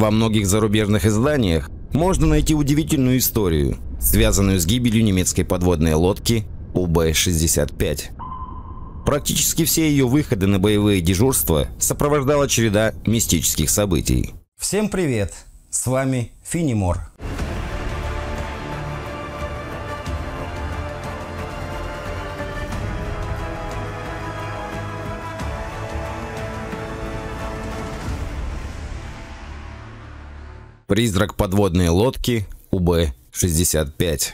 Во многих зарубежных изданиях можно найти удивительную историю, связанную с гибелью немецкой подводной лодки УБ-65. Практически все ее выходы на боевые дежурства сопровождала череда мистических событий. Всем привет! С вами Финимор. «Призрак подводной лодки УБ-65».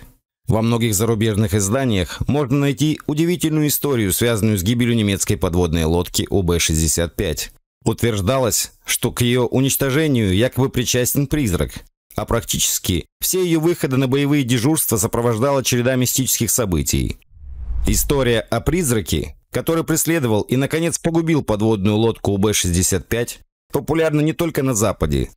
Во многих зарубежных изданиях можно найти удивительную историю, связанную с гибелью немецкой подводной лодки УБ-65. Утверждалось, что к ее уничтожению якобы причастен призрак, а практически все ее выходы на боевые дежурства сопровождала череда мистических событий. История о призраке, который преследовал и, наконец, погубил подводную лодку УБ-65, популярна не только на Западе,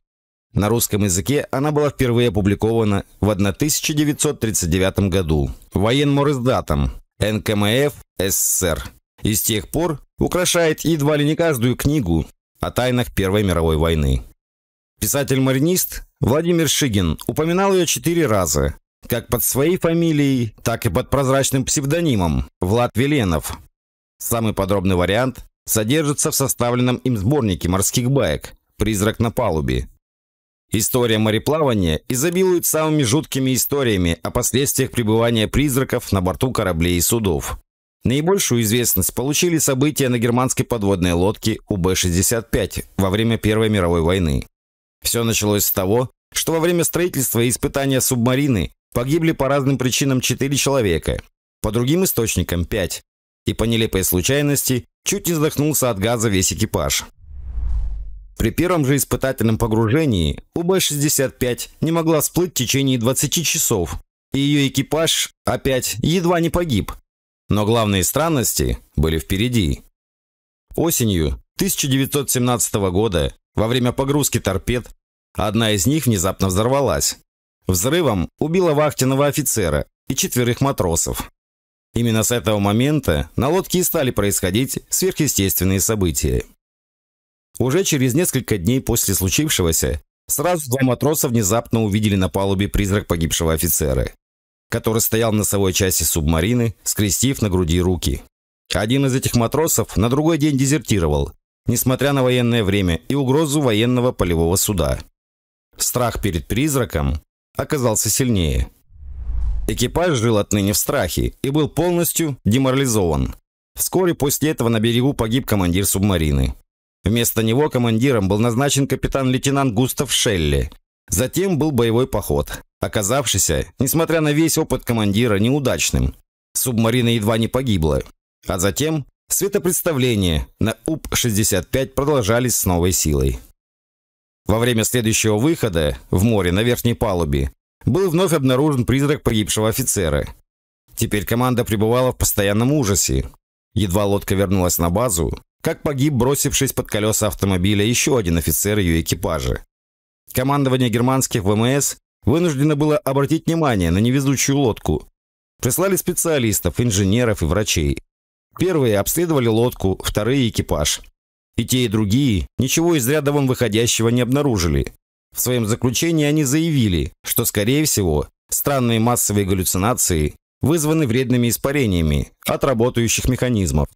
на русском языке она была впервые опубликована в 1939 году военморздатом НКМФ СССР и с тех пор украшает едва ли не каждую книгу о тайнах Первой мировой войны. Писатель-маринист Владимир Шигин упоминал ее четыре раза, как под своей фамилией, так и под прозрачным псевдонимом Влад Веленов. Самый подробный вариант содержится в составленном им сборнике морских баек «Призрак на палубе», История мореплавания изобилует самыми жуткими историями о последствиях пребывания призраков на борту кораблей и судов. Наибольшую известность получили события на германской подводной лодке УБ-65 во время Первой мировой войны. Все началось с того, что во время строительства и испытания субмарины погибли по разным причинам 4 человека, по другим источникам 5, и по нелепой случайности чуть не задохнулся от газа весь экипаж. При первом же испытательном погружении УБ-65 не могла всплыть в течение 20 часов, и ее экипаж опять едва не погиб. Но главные странности были впереди. Осенью 1917 года, во время погрузки торпед, одна из них внезапно взорвалась. Взрывом убила вахтенного офицера и четверых матросов. Именно с этого момента на лодке и стали происходить сверхъестественные события. Уже через несколько дней после случившегося сразу два матроса внезапно увидели на палубе призрак погибшего офицера, который стоял в носовой части субмарины, скрестив на груди руки. Один из этих матросов на другой день дезертировал, несмотря на военное время и угрозу военного полевого суда. Страх перед призраком оказался сильнее. Экипаж жил отныне в страхе и был полностью деморализован. Вскоре после этого на берегу погиб командир субмарины. Вместо него командиром был назначен капитан-лейтенант Густав Шелли. Затем был боевой поход, оказавшийся, несмотря на весь опыт командира, неудачным. Субмарина едва не погибла. А затем светопредставления на УП-65 продолжались с новой силой. Во время следующего выхода в море на верхней палубе был вновь обнаружен призрак погибшего офицера. Теперь команда пребывала в постоянном ужасе. Едва лодка вернулась на базу, как погиб, бросившись под колеса автомобиля, еще один офицер ее экипажа. Командование германских ВМС вынуждено было обратить внимание на невезучую лодку. Прислали специалистов, инженеров и врачей. Первые обследовали лодку, вторые – экипаж. И те, и другие ничего из ряда вон выходящего не обнаружили. В своем заключении они заявили, что, скорее всего, странные массовые галлюцинации вызваны вредными испарениями от работающих механизмов.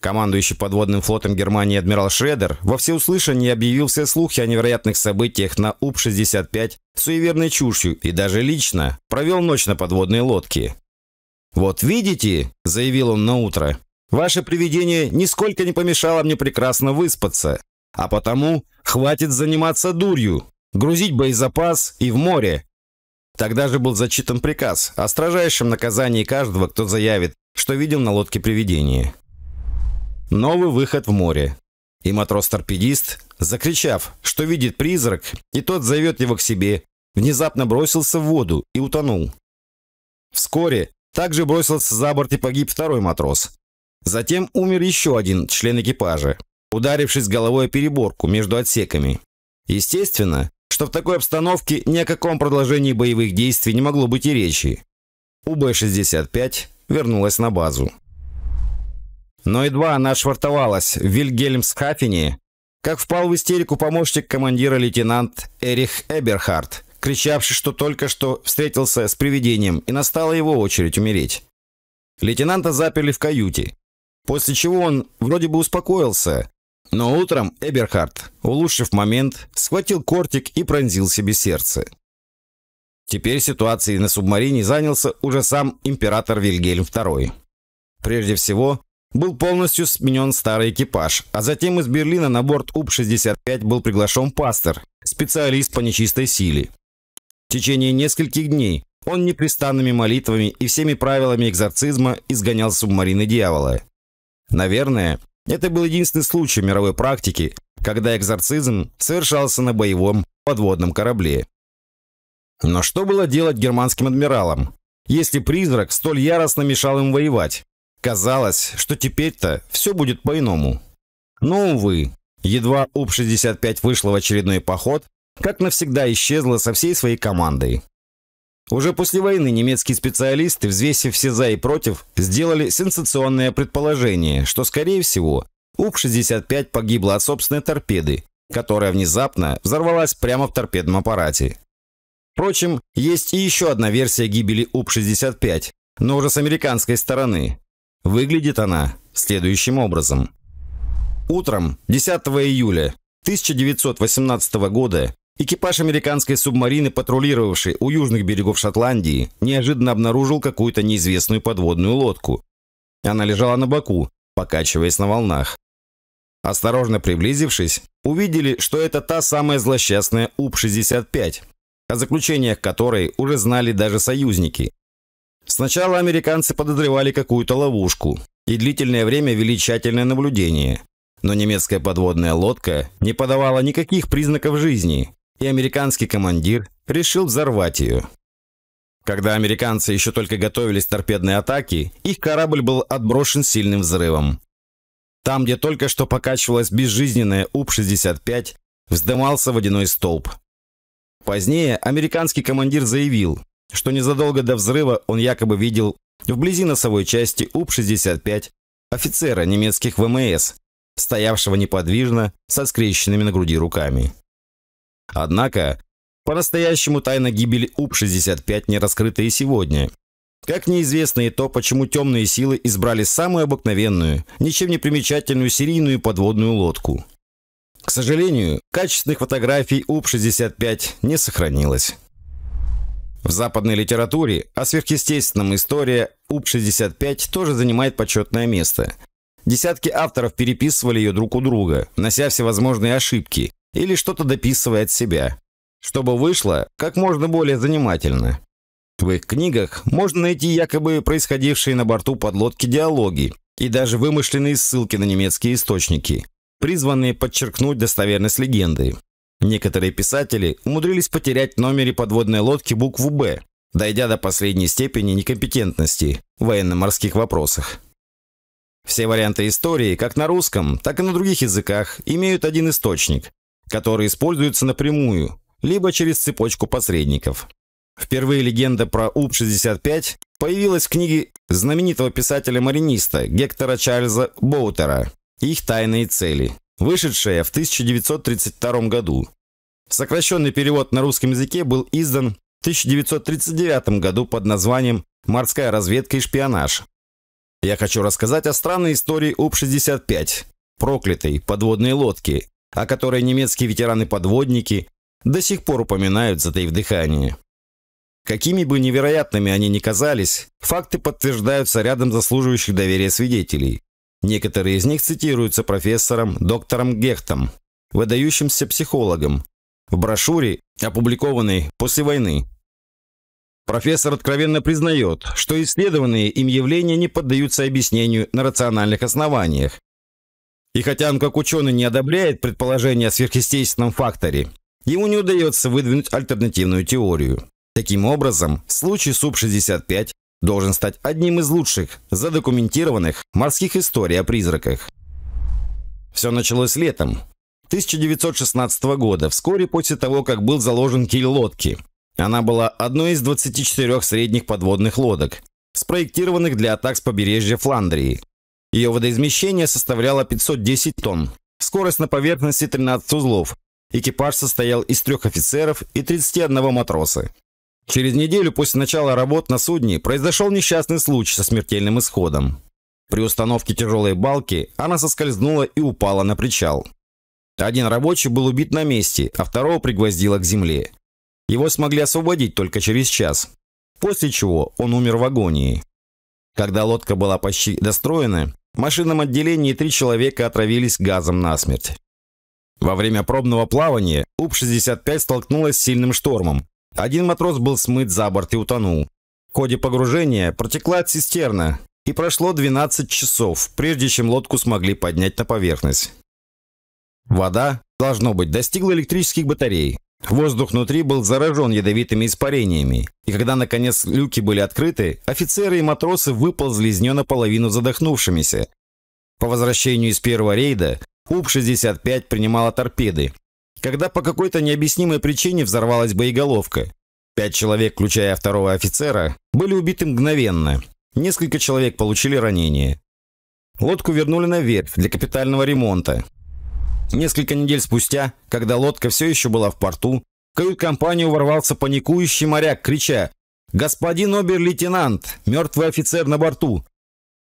Командующий подводным флотом Германии адмирал Шредер во всеуслышание объявил все слухи о невероятных событиях на УП-65 суеверной чушью и даже лично провел ночь на подводной лодке. «Вот видите», — заявил он на утро, — «ваше привидение нисколько не помешало мне прекрасно выспаться, а потому хватит заниматься дурью, грузить боезапас и в море». Тогда же был зачитан приказ о строжайшем наказании каждого, кто заявит, что видел на лодке привидение. Новый выход в море. И матрос-торпедист, закричав, что видит призрак, и тот зовет его к себе, внезапно бросился в воду и утонул. Вскоре также бросился за борт и погиб второй матрос. Затем умер еще один член экипажа, ударившись головой о переборку между отсеками. Естественно, что в такой обстановке ни о каком продолжении боевых действий не могло быть и речи. УБ-65 вернулась на базу. Но едва она швартовалась в Вильгельмсхафене, как впал в истерику помощник командира лейтенант Эрих Эберхард, кричавший, что только что встретился с привидением, и настала его очередь умереть. Лейтенанта заперли в каюте, после чего он вроде бы успокоился, но утром Эберхард, улучшив момент, схватил кортик и пронзил себе сердце. Теперь ситуацией на субмарине занялся уже сам император Вильгельм II. Прежде всего, был полностью сменен старый экипаж, а затем из Берлина на борт УП-65 был приглашен пастор, специалист по нечистой силе. В течение нескольких дней он непрестанными молитвами и всеми правилами экзорцизма изгонял субмарины дьявола. Наверное, это был единственный случай мировой практики, когда экзорцизм совершался на боевом подводном корабле. Но что было делать германским адмиралам, если призрак столь яростно мешал им воевать? Казалось, что теперь-то все будет по-иному. Но, увы, едва УП-65 вышла в очередной поход, как навсегда исчезла со всей своей командой. Уже после войны немецкие специалисты, взвесив все «за» и «против», сделали сенсационное предположение, что, скорее всего, УП-65 погибла от собственной торпеды, которая внезапно взорвалась прямо в торпедном аппарате. Впрочем, есть и еще одна версия гибели УП-65, но уже с американской стороны. Выглядит она следующим образом. Утром 10 июля 1918 года экипаж американской субмарины, патрулировавший у южных берегов Шотландии, неожиданно обнаружил какую-то неизвестную подводную лодку. Она лежала на боку, покачиваясь на волнах. Осторожно приблизившись, увидели, что это та самая злосчастная УП-65, о заключениях которой уже знали даже союзники, Сначала американцы подозревали какую-то ловушку и длительное время вели тщательное наблюдение. Но немецкая подводная лодка не подавала никаких признаков жизни, и американский командир решил взорвать ее. Когда американцы еще только готовились к торпедной атаке, их корабль был отброшен сильным взрывом. Там, где только что покачивалась безжизненная УП-65, вздымался водяной столб. Позднее американский командир заявил, что незадолго до взрыва он якобы видел вблизи носовой части УП-65 офицера немецких ВМС, стоявшего неподвижно со скрещенными на груди руками. Однако, по-настоящему тайна гибели УП-65 не раскрыта и сегодня. Как неизвестно и то, почему темные силы избрали самую обыкновенную, ничем не примечательную серийную подводную лодку. К сожалению, качественных фотографий УП-65 не сохранилось. В западной литературе о сверхъестественном история УП-65 тоже занимает почетное место. Десятки авторов переписывали ее друг у друга, нося всевозможные ошибки или что-то дописывая от себя, чтобы вышло как можно более занимательно. В их книгах можно найти якобы происходившие на борту подлодки диалоги и даже вымышленные ссылки на немецкие источники, призванные подчеркнуть достоверность легенды. Некоторые писатели умудрились потерять в номере подводной лодки букву «Б», дойдя до последней степени некомпетентности в военно-морских вопросах. Все варианты истории, как на русском, так и на других языках, имеют один источник, который используется напрямую, либо через цепочку посредников. Впервые легенда про УП-65 появилась в книге знаменитого писателя-мариниста Гектора Чарльза Боутера «Их тайные цели», вышедшая в 1932 году. Сокращенный перевод на русском языке был издан в 1939 году под названием «Морская разведка и шпионаж». Я хочу рассказать о странной истории УП-65, проклятой подводной лодке, о которой немецкие ветераны-подводники до сих пор упоминают, затаив дыхание. Какими бы невероятными они ни казались, факты подтверждаются рядом заслуживающих доверия свидетелей. Некоторые из них цитируются профессором доктором Гехтом, выдающимся психологом, в брошюре, опубликованной после войны. Профессор откровенно признает, что исследованные им явления не поддаются объяснению на рациональных основаниях. И хотя он как ученый не одобряет предположение о сверхъестественном факторе, ему не удается выдвинуть альтернативную теорию. Таким образом, случай СУП-65 должен стать одним из лучших задокументированных морских историй о призраках. Все началось летом 1916 года, вскоре после того, как был заложен киль лодки. Она была одной из 24 средних подводных лодок, спроектированных для атак с побережья Фландрии. Ее водоизмещение составляло 510 тонн, скорость на поверхности 13 узлов, экипаж состоял из трех офицеров и 31 матроса. Через неделю после начала работ на судне произошел несчастный случай со смертельным исходом. При установке тяжелой балки она соскользнула и упала на причал. Один рабочий был убит на месте, а второго пригвоздило к земле. Его смогли освободить только через час, после чего он умер в агонии. Когда лодка была почти достроена, в машинном отделении три человека отравились газом насмерть. Во время пробного плавания УП-65 столкнулась с сильным штормом, один матрос был смыт за борт и утонул. В ходе погружения протекла цистерна, и прошло 12 часов, прежде чем лодку смогли поднять на поверхность. Вода, должно быть, достигла электрических батарей. Воздух внутри был заражен ядовитыми испарениями, и когда, наконец, люки были открыты, офицеры и матросы выползли из нее наполовину задохнувшимися. По возвращению из первого рейда УП-65 принимала торпеды, когда по какой-то необъяснимой причине взорвалась боеголовка. Пять человек, включая второго офицера, были убиты мгновенно. Несколько человек получили ранения. Лодку вернули на верфь для капитального ремонта. Несколько недель спустя, когда лодка все еще была в порту, в кают-компанию ворвался паникующий моряк, крича «Господин обер-лейтенант! Мертвый офицер на борту!»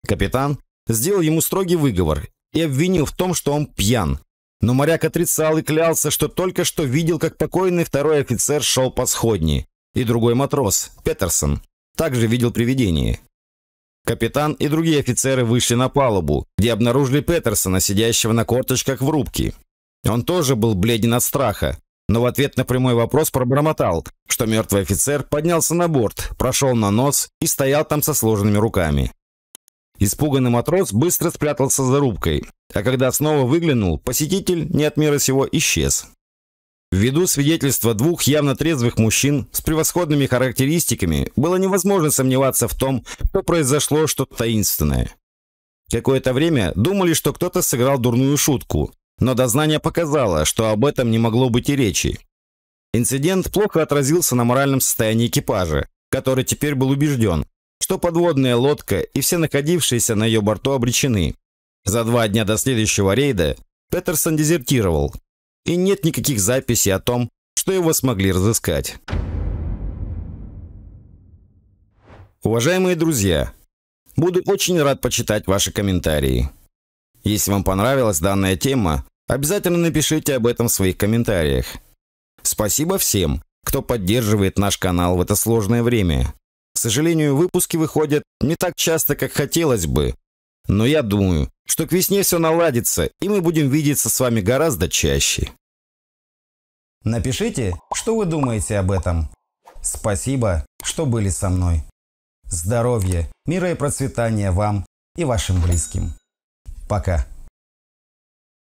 Капитан сделал ему строгий выговор и обвинил в том, что он пьян, но моряк отрицал и клялся, что только что видел, как покойный второй офицер шел по сходни. И другой матрос, Петерсон, также видел привидение. Капитан и другие офицеры вышли на палубу, где обнаружили Петерсона, сидящего на корточках в рубке. Он тоже был бледен от страха, но в ответ на прямой вопрос пробормотал, что мертвый офицер поднялся на борт, прошел на нос и стоял там со сложенными руками. Испуганный матрос быстро спрятался за рубкой, а когда снова выглянул, посетитель не от мира сего исчез. Ввиду свидетельства двух явно трезвых мужчин с превосходными характеристиками, было невозможно сомневаться в том, что произошло что-то таинственное. Какое-то время думали, что кто-то сыграл дурную шутку, но дознание показало, что об этом не могло быть и речи. Инцидент плохо отразился на моральном состоянии экипажа, который теперь был убежден, что подводная лодка и все находившиеся на ее борту обречены. За два дня до следующего рейда Петерсон дезертировал, и нет никаких записей о том, что его смогли разыскать. Уважаемые друзья, буду очень рад почитать ваши комментарии. Если вам понравилась данная тема, обязательно напишите об этом в своих комментариях. Спасибо всем, кто поддерживает наш канал в это сложное время. К сожалению, выпуски выходят не так часто, как хотелось бы. Но я думаю, что к весне все наладится, и мы будем видеться с вами гораздо чаще. Напишите, что вы думаете об этом. Спасибо, что были со мной. Здоровья, мира и процветания вам и вашим близким. Пока.